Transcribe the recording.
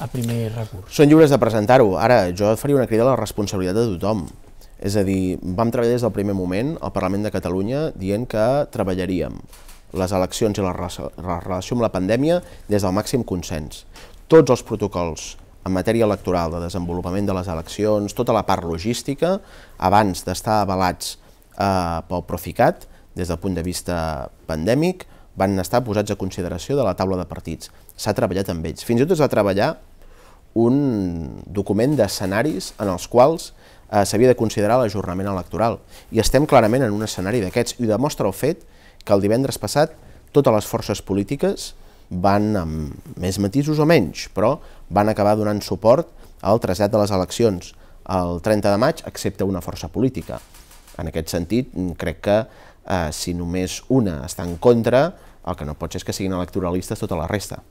a primer recurs. Són lliures de presentar-ho. Ara, jo et faria una crida a la responsabilitat de tothom. És a dir, vam treballar des del primer moment al Parlament de Catalunya dient que treballaríem les eleccions i la, la relació amb la pandèmia des del màxim consens. Tots els protocols en matèria electoral, de desenvolupament de les eleccions, tota la part logística, abans d'estar avalats eh, pel Proficat, des del punt de vista pandèmic, van estar posats a consideració de la taula de partits. S'ha treballat amb ells. Fins i tot es va treballar un document d'escenaris en els quals eh, s'havia de considerar l'ajornament electoral. I estem clarament en un escenari d'aquests, i demostra el fet que el divendres passat totes les forces polítiques van, amb més matisos o menys, però van acabar donant suport al trasllat de les eleccions el 30 de maig, excepte una força política. En aquest sentit, crec que eh, si només una està en contra, el que no pot ser és que siguin electoralistes tota la resta.